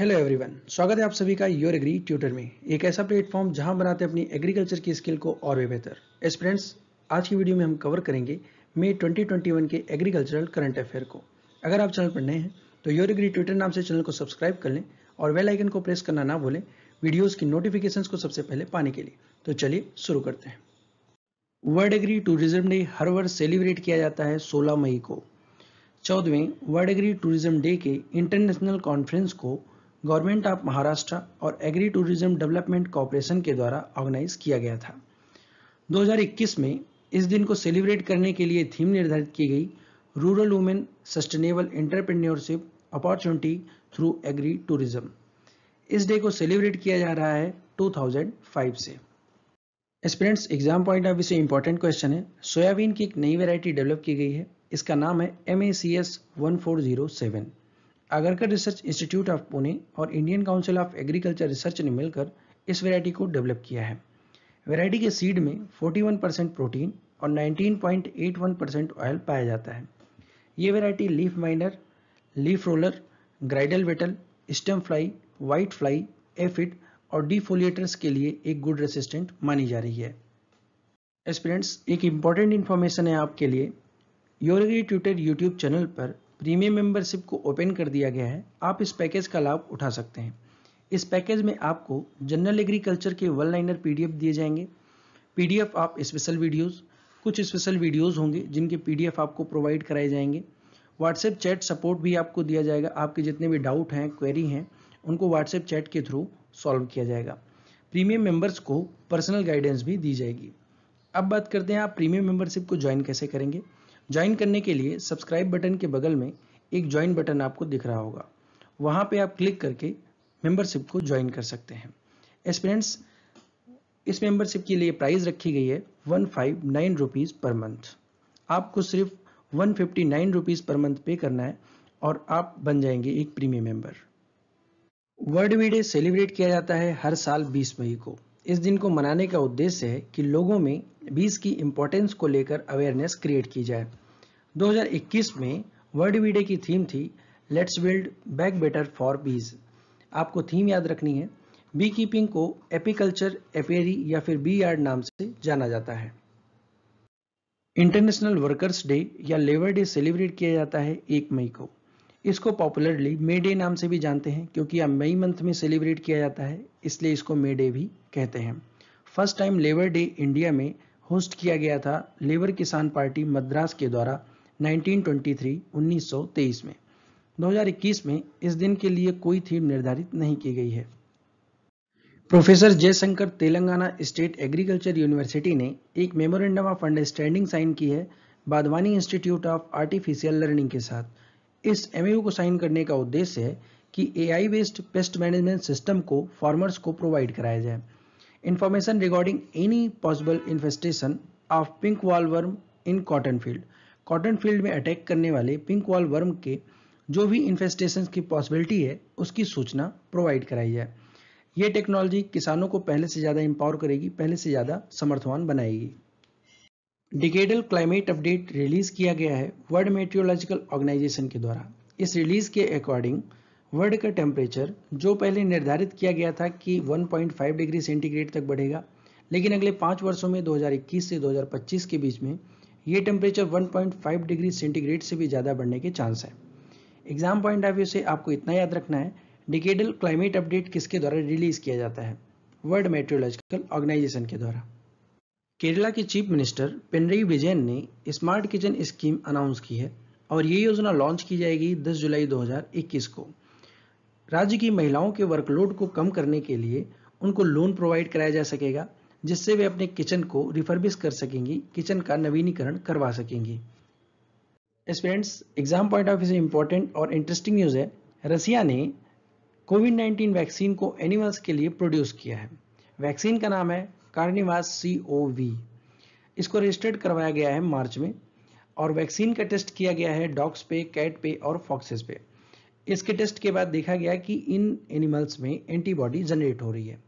hello everyone स्वागत है आप सभी का योर एग्री ट्यूटर में एक ऐसा प्लेटफॉर्म जहां बनाते हैं अपनी एग्रीकल्चर की स्किल को और भी बेहतर एस आज की वीडियो में हम कवर करेंगे मे 2021 के एग्रीकल्चरल करंट अफेयर को अगर आप चैनल पर नए हैं तो योर एग्री ट्यूटर नाम से चैनल को सब्सक्राइब कर लें और वेलाइकन को प्रेस करना ना भूलें वीडियोज़ की नोटिफिकेशन को सबसे पहले पाने के लिए तो चलिए शुरू करते हैं वर्ल्ड एग्री टूरिज्म डे हर वर्ष सेलिब्रेट किया जाता है सोलह मई को चौदहवें वर्ल्ड एग्री टूरिज्म डे के इंटरनेशनल कॉन्फ्रेंस को गवर्नमेंट ऑफ महाराष्ट्र और एग्री टूरिज्म डेवलपमेंट कॉरपोरेशन के द्वारा ऑर्गेनाइज किया गया था 2021 में इस दिन को सेलिब्रेट करने के लिए थीम निर्धारित की गई rural women sustainable entrepreneurship opportunity through agri tourism इस डे को सेलिब्रेट किया जा रहा है 2005 से students exam point of view से इंपॉर्टेंट क्वेश्चन है सोयाबीन की एक नई वेरायटी डेवलप की गई है इसका नाम है M A C S one four zero seven Agharkar research institute of Pune और Indian council of agriculture research ने मिलकर इस वेराइटी को डेवलप किया है वेराइटी के सीड में 41 परसेंट प्रोटीन और 19.81 परसेंट ऑयल पाया जाता है ये variety leaf miner leaf roller girdle beetle stem fly white fly aphid और डिफोलिएटर्स के लिए एक गुड रेसिस्टेंट मानी जा रही है स्टूडेंट्स एक इंपॉर्टेंट इन्फॉर्मेशन है आपके लिए योरगी ट्यूटर यूट्यूब चैनल पर प्रीमियम मेंबरशिप को ओपन कर दिया गया है आप इस पैकेज का लाभ उठा सकते हैं इस पैकेज में आपको जनरल एग्रीकल्चर के वन लाइनर पीडीएफ दिए जाएंगे पीडीएफ आप स्पेशल वीडियोस कुछ स्पेशल वीडियोस होंगे जिनके पीडीएफ आपको प्रोवाइड कराए जाएंगे व्हाट्सएप चैट सपोर्ट भी आपको दिया जाएगा आपके जितने भी डाउट हैं क्वेरी हैं उनको व्हाट्सएप चैट के थ्रू सॉल्व किया जाएगा प्रीमियम मेंबर्स को पर्सनल गाइडेंस भी दी जाएगी अब बात करते हैं आप प्रीमियम मेंबरशिप को ज्वाइन कैसे करेंगे ज्वाइन करने के लिए सब्सक्राइब बटन के बगल में एक ज्वाइन बटन आपको दिख रहा होगा वहाँ पे आप क्लिक करके मेंबरशिप को ज्वाइन कर सकते हैं एस्पिरेंट्स इस मेंबरशिप के लिए प्राइस रखी गई है one five nine rupees per month आपको सिर्फ one fifty nine rupees per month pay करना है और आप बन जाएंगे एक premium member world bee day celebrate किया जाता है हर साल 20 मई को इस दिन को मनाने का उद्देश्य है कि लोगों में बीस की इम्पोर्टेंस को लेकर अवेयरनेस क्रिएट की जाए 2021 में वर्ल्ड वीडे की थीम थी let's build back better for bees आपको थीम याद रखनी है बी कीपिंग को एपीकल्चर एपेरी या फिर बी यार्ड नाम से जाना जाता है इंटरनेशनल वर्कर्स डे या लेबर डे सेलिब्रेट किया जाता है एक मई को इसको पॉपुलरली मे डे नाम से भी जानते हैं क्योंकि यह मई मंथ में सेलिब्रेट किया जाता है इसलिए इसको मे डे भी कहते हैं first time labour day India में होस्ट किया गया था लेबर किसान पार्टी मद्रास के द्वारा 1923 1923 में 2021 में इस दिन के लिए कोई थीम निर्धारित नहीं की गई है professor Jayashankar Telangana state agriculture university ने एक मेमोरेंडम ऑफ अंडरस्टैंडिंग साइन की है Wadhwani institute of artificial learning के साथ इस एम को साइन करने का उद्देश्य है कि A I based pest management system को फार्मर्स को प्रोवाइड कराया जाए regarding any possible possible of pink boll worm in cotton field cotton field में अटैक करने वाले पिंक वॉल वर्म के जो भी इन्फेस्टेशन की पॉसिबिलिटी है उसकी सूचना प्रोवाइड कराई जाए ये टेक्नोलॉजी किसानों को पहले से ज़्यादा एम्पावर करेगी पहले से ज़्यादा समर्थवान बनाएगी डिकेडल क्लाइमेट अपडेट रिलीज़ किया गया है वर्ल्ड मेट्रियोलॉजिकल ऑर्गेनाइजेशन के द्वारा इस रिलीज़ के अकॉर्डिंग वर्ल्ड का टेम्परेचर जो पहले निर्धारित किया गया था कि 1.5 डिग्री सेंटीग्रेड तक बढ़ेगा लेकिन अगले पाँच वर्षों में 2021 से 2025 के बीच में ये टेम्परेचर 1.5 डिग्री सेंटीग्रेड से भी ज़्यादा बढ़ने के चांस है एग्जाम पॉइंट ऑफ व्यू से आपको इतना याद रखना है डिकेडल क्लाइमेट अपडेट किसके द्वारा रिलीज किया जाता है वर्ल्ड मेट्रोलॉजिकल ऑर्गेनाइजेशन के द्वारा केरला के चीफ मिनिस्टर पेनरई विजयन ने स्मार्ट किचन स्कीम अनाउंस की है और ये योजना लॉन्च की जाएगी 10 जुलाई 2021 को राज्य की महिलाओं के वर्कलोड को कम करने के लिए उनको लोन प्रोवाइड कराया जा सकेगा जिससे वे अपने किचन को रिफर्बिश कर सकेंगी किचन का नवीनीकरण करवा सकेंगी students exam point of view से इम्पॉर्टेंट और इंटरेस्टिंग न्यूज़ है रसिया ने कोविड 19 वैक्सीन को एनिमल्स के लिए प्रोड्यूस किया है वैक्सीन का नाम है कार्निवास सी ओ वी इसको रजिस्टर्ड करवाया गया है मार्च में और वैक्सीन का टेस्ट किया गया है डॉग्स पे कैट पे और फॉक्सेस पे इसके टेस्ट के बाद देखा गया कि इन एनिमल्स में एंटीबॉडी जनरेट हो रही है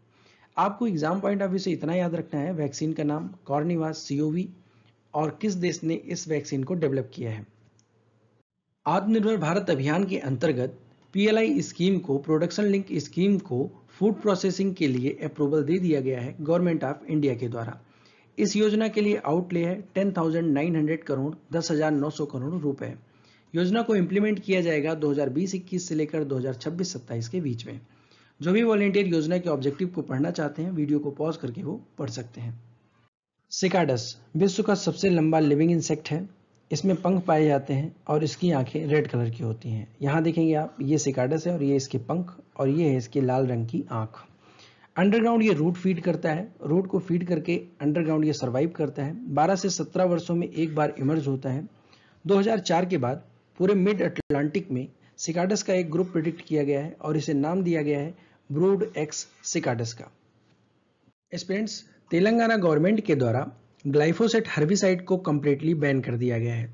आपको एग्जाम पॉइंट ऑफ व्यू से इतना याद रखना है वैक्सीन का नाम कॉर्निवास सीओवी और किस देश ने इस वैक्सीन को डेवलप किया है आत्मनिर्भर भारत अभियान के अंतर्गत पीएलआई स्कीम को प्रोडक्शन लिंक स्कीम को फूड प्रोसेसिंग के लिए अप्रूवल दे दिया गया है गवर्नमेंट ऑफ इंडिया के द्वारा इस योजना के लिए आउटले है 10,900 करोड़ 10,900 करोड़ रुपए योजना को इम्प्लीमेंट किया जाएगा 2020-21 से लेकर 2026-27 के बीच में जो भी वॉलेंटियर योजना के ऑब्जेक्टिव को पढ़ना चाहते हैं वीडियो को पॉज करके वो पढ़ सकते हैं सिकाडस विश्व का सबसे लंबा लिविंग इंसेक्ट है इसमें पंख पाए जाते हैं और इसकी आंखें रेड कलर की होती हैं यहाँ देखेंगे आप ये सिकाडस है और ये इसके पंख और ये है इसके लाल रंग की आंख अंडरग्राउंड ये रूट फीड करता है रूट को फीड करके अंडरग्राउंड ये सर्वाइव करता है 12 से 17 वर्षों में एक बार इमर्ज होता है 2004 के बाद पूरे मिड अटलांटिक में सिकाडस का एक ग्रुप प्रिडिक्ट किया गया है और इसे नाम दिया गया है ब्रूड एक्स सिकाटस का स्टूडेंट्स तेलंगाना गवर्नमेंट के द्वारा ग्लाइफोसेट हर्बिसाइड को कम्प्लीटली बैन कर दिया गया है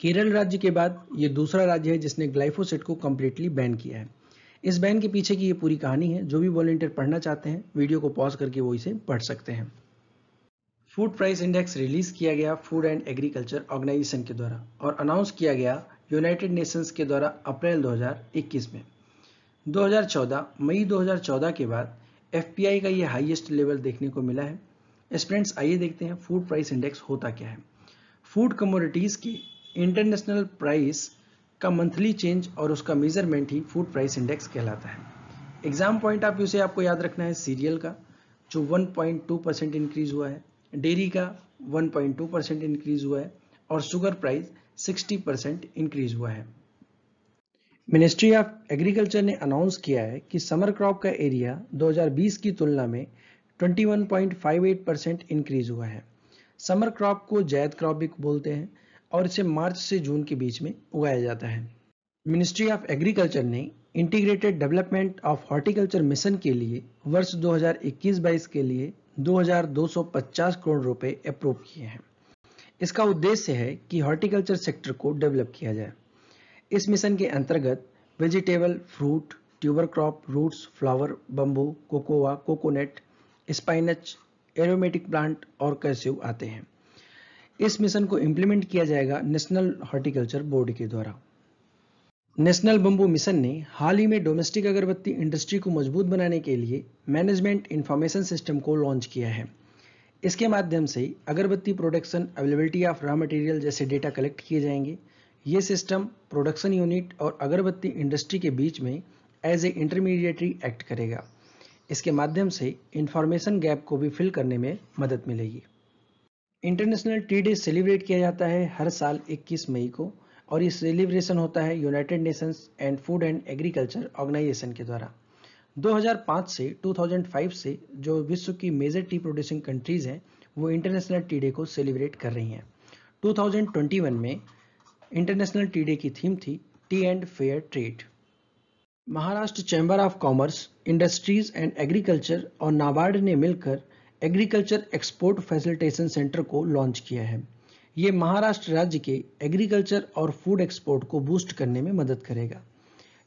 केरल राज्य के बाद ये दूसरा राज्य है जिसने ग्लाइफोसेट को कम्प्लीटली बैन किया है इस बैन के पीछे की ये पूरी कहानी है जो भी वॉलेंटियर पढ़ना चाहते हैं वीडियो को पॉज करके वो इसे पढ़ सकते हैं फूड प्राइस इंडेक्स रिलीज किया गया फूड एंड एग्रीकल्चर ऑर्गेनाइजेशन के द्वारा और अनाउंस किया गया यूनाइटेड नेशंस के द्वारा अप्रैल 2021 में 2014 मई 2014 के बाद एफ का ये हाईएस्ट लेवल देखने को मिला है स्टूडेंट्स आइए देखते हैं फूड प्राइस इंडेक्स होता क्या है फूड कमोडिटीज़ की इंटरनेशनल प्राइस का मंथली चेंज और उसका मेजरमेंट ही फूड प्राइस इंडेक्स कहलाता है एग्जाम पॉइंट ऑफ व्यू से आपको याद रखना है सीरियल का जो 1.2 परसेंट इंक्रीज हुआ है डेयरी का 1.2 परसेंट इंक्रीज हुआ है और शुगर प्राइस 60 परसेंट इंक्रीज हुआ है मिनिस्ट्री ऑफ एग्रीकल्चर ने अनाउंस किया है कि समर क्रॉप का एरिया 2020 की तुलना में 21.58 परसेंट इंक्रीज हुआ है समर क्रॉप को जैद क्रॉप भी बोलते हैं और इसे मार्च से जून के बीच में उगाया जाता है मिनिस्ट्री ऑफ एग्रीकल्चर ने integrated development of horticulture mission के लिए वर्ष 2021-22 के लिए 2250 करोड़ रुपए अप्रूव किए हैं इसका उद्देश्य है कि हॉर्टिकल्चर सेक्टर को डेवलप किया जाए इस मिशन के अंतर्गत vegetable fruit tuber crop roots flower bamboo cocoa coconut spinach aromatic plant और कैस्यू आते हैं इस मिशन को इम्प्लीमेंट किया जाएगा नेशनल हॉर्टिकल्चर बोर्ड के द्वारा नेशनल बम्बू मिशन ने हाल ही में डोमेस्टिक अगरबत्ती इंडस्ट्री को मजबूत बनाने के लिए मैनेजमेंट इन्फॉर्मेशन सिस्टम को लॉन्च किया है इसके माध्यम से अगरबत्ती production availability of raw material जैसे डेटा कलेक्ट किए जाएंगे ये सिस्टम प्रोडक्शन यूनिट और अगरबत्ती इंडस्ट्री के बीच में एज ए इंटरमीडिएटरी एक्ट करेगा इसके माध्यम से इंफॉर्मेशन गैप को भी फिल करने में मदद मिलेगी इंटरनेशनल टी डे सेलिब्रेट किया जाता है हर साल 21 मई को और ये सेलिब्रेशन होता है United Nations and food and agriculture organization के द्वारा 2005 से 2005 से जो विश्व की मेजर टी प्रोड्यूसिंग कंट्रीज हैं वो इंटरनेशनल टी डे को सेलिब्रेट कर रही हैं 2021 में इंटरनेशनल टी डे की थीम थी tea and fair trade Maharashtra chamber of commerce industries and agriculture और नाबार्ड ने मिलकर एग्रीकल्चर एक्सपोर्ट फैसिलिटेशन सेंटर को लॉन्च किया है ये महाराष्ट्र राज्य के एग्रीकल्चर और फूड एक्सपोर्ट को बूस्ट करने में मदद करेगा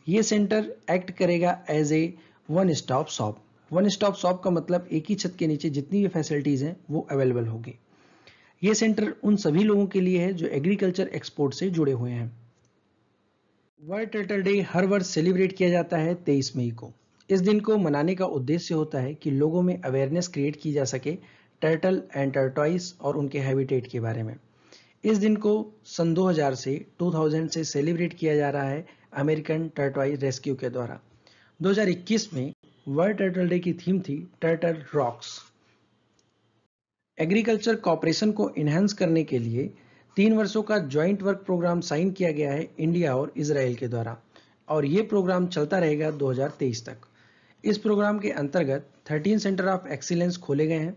ये सेंटर एक्ट करेगा as a one stop shop one stop shop का मतलब एक ही छत के नीचे जितनी भी फैसिलिटीज़ हैं वो अवेलेबल होगी ये सेंटर उन सभी लोगों के लिए है जो एग्रीकल्चर एक्सपोर्ट से जुड़े हुए हैं वर्ल्ड टर्टल डे हर वर्ष सेलिब्रेट किया जाता है 23 मई को इस दिन को मनाने का उद्देश्य होता है कि लोगों में अवेयरनेस क्रिएट की जा सके टर्टल एंड टर्टॉइस और उनके हैबिटेट के बारे में इस दिन को सन 2000 से 2000 से सेलिब्रेट किया जा रहा है अमेरिकन टर्टॉइस रेस्क्यू के द्वारा 2021 में वर्ल्ड टर्टल डे की थीम थी टर्टल रॉक्स एग्रीकल्चर कॉपरेशन को इन्हेंस करने के लिए तीन वर्षों का ज्वाइंट वर्क प्रोग्राम साइन किया गया है इंडिया और इसराइल के द्वारा और ये प्रोग्राम चलता रहेगा 2023 तक इस प्रोग्राम के अंतर्गत 13 सेंटर ऑफ एक्सीलेंस खोले गए हैं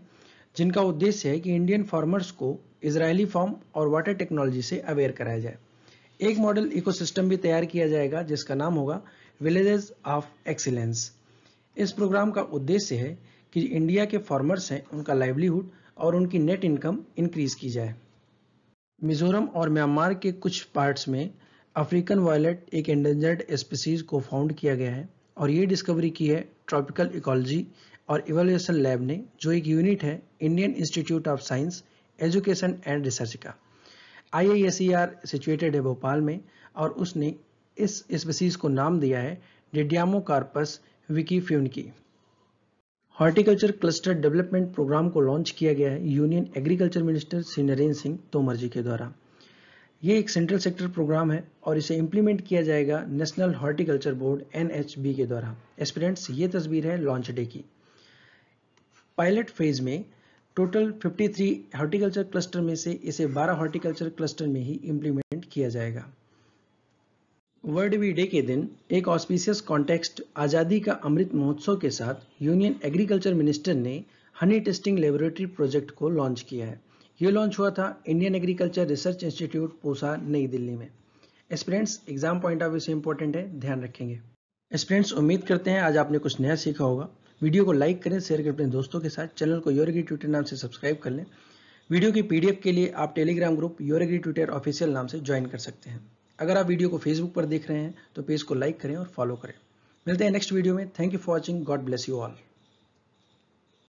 जिनका उद्देश्य है कि इंडियन फार्मर्स को इसराइली फॉर्म और वाटर टेक्नोलॉजी से अवेयर कराया जाए एक मॉडल इकोसिस्टम भी तैयार किया जाएगा जिसका नाम होगा विलेजेस ऑफ एक्सीलेंस इस प्रोग्राम का उद्देश्य है कि इंडिया के फार्मर्स हैं उनका लाइवलीहुड और उनकी नेट इनकम इंक्रीज की जाए मिजोरम और म्यांमार के कुछ पार्ट्स में अफ्रीकन वायलेट एक एंडेंजर्ड स्पीसीज को फाउंड किया गया है और ये डिस्कवरी की है ट्रॉपिकल इकोलॉजी और इवेल्यूशन लैब ने जो एक यूनिट है Indian institute of science education and research का आई सिचुएटेड e है भोपाल में और उसने इस स्पीसीज को नाम दिया है डिडियामो कार्पस विकी फ्यून की हार्टिकल्चर क्लस्टर डेवलपमेंट प्रोग्राम को लॉन्च किया गया है union agriculture minister Shri Narendra Singh Tomar ji के द्वारा ये एक सेंट्रल सेक्टर प्रोग्राम है और इसे इम्प्लीमेंट किया जाएगा नेशनल हॉर्टिकल्चर बोर्ड एन के द्वारा एस्पिरेंट्स ये तस्वीर है लॉन्च डे की पायलट फेज में टोटल 53 हॉर्टिकल्चर क्लस्टर में से इसे 12 हॉर्टिकल्चर क्लस्टर में ही इम्प्लीमेंट किया जाएगा वर्ल्ड वी डे के दिन एक ऑस्पिशियस कॉन्टेक्स्ट आज़ादी का अमृत महोत्सव के साथ यूनियन एग्रीकल्चर मिनिस्टर ने हनी टेस्टिंग लेबोरेटरी प्रोजेक्ट को लॉन्च किया है ये लॉन्च हुआ था Indian agriculture research institute Pusa नई दिल्ली में aspirants exam point of view से इंपॉर्टेंट है ध्यान रखेंगे एस्पिरेंट्स उम्मीद करते हैं आज आपने कुछ नया सीखा होगा वीडियो को लाइक करें शेयर करें अपने दोस्तों के साथ चैनल को एग्री ट्विटर नाम से सब्सक्राइब कर लें वीडियो की पीडीएफ के लिए आप telegram group agri twitter official नाम से ज्वाइन कर सकते हैं अगर आप वीडियो को फेसबुक पर देख रहे हैं तो पेज को लाइक करें और फॉलो करें मिलते हैं नेक्स्ट वीडियो में thank you for watching God bless you all